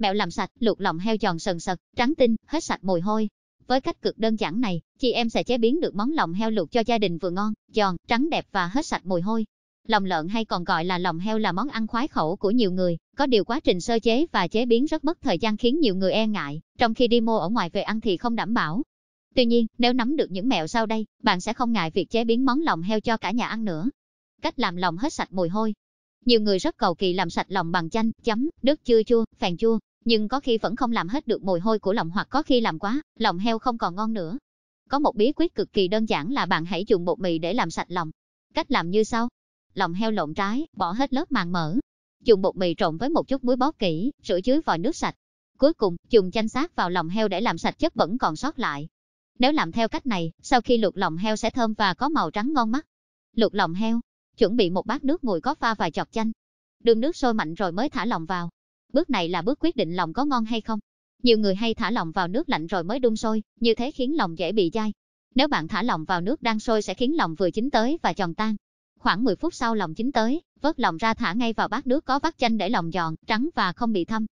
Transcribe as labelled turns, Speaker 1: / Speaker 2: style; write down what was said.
Speaker 1: mẹo làm sạch, luộc lòng heo giòn sần sật, trắng tinh, hết sạch mùi hôi. Với cách cực đơn giản này, chị em sẽ chế biến được món lòng heo luộc cho gia đình vừa ngon, giòn, trắng đẹp và hết sạch mùi hôi. Lòng lợn hay còn gọi là lòng heo là món ăn khoái khẩu của nhiều người, có điều quá trình sơ chế và chế biến rất mất thời gian khiến nhiều người e ngại, trong khi đi mua ở ngoài về ăn thì không đảm bảo. Tuy nhiên, nếu nắm được những mẹo sau đây, bạn sẽ không ngại việc chế biến món lòng heo cho cả nhà ăn nữa. Cách làm lòng hết sạch mùi hôi nhiều người rất cầu kỳ làm sạch lòng bằng chanh, chấm, nước chua chua, phèn chua, nhưng có khi vẫn không làm hết được mùi hôi của lòng hoặc có khi làm quá, lòng heo không còn ngon nữa. Có một bí quyết cực kỳ đơn giản là bạn hãy dùng bột mì để làm sạch lòng. Cách làm như sau. Lòng heo lộn trái, bỏ hết lớp màng mỡ. Dùng bột mì trộn với một chút muối bóp kỹ, rửa dưới vòi nước sạch. Cuối cùng, dùng chanh sát vào lòng heo để làm sạch chất vẫn còn sót lại. Nếu làm theo cách này, sau khi luộc lòng heo sẽ thơm và có màu trắng ngon mắt. Luộc lòng heo, chuẩn bị một bát nước nguội có pha vài chọt chanh. Đường nước sôi mạnh rồi mới thả lòng vào. Bước này là bước quyết định lòng có ngon hay không. Nhiều người hay thả lòng vào nước lạnh rồi mới đun sôi, như thế khiến lòng dễ bị dai. Nếu bạn thả lòng vào nước đang sôi sẽ khiến lòng vừa chín tới và giòn tan. Khoảng 10 phút sau lòng chín tới, vớt lòng ra thả ngay vào bát nước có vắt chanh để lòng giòn, trắng và không bị thâm.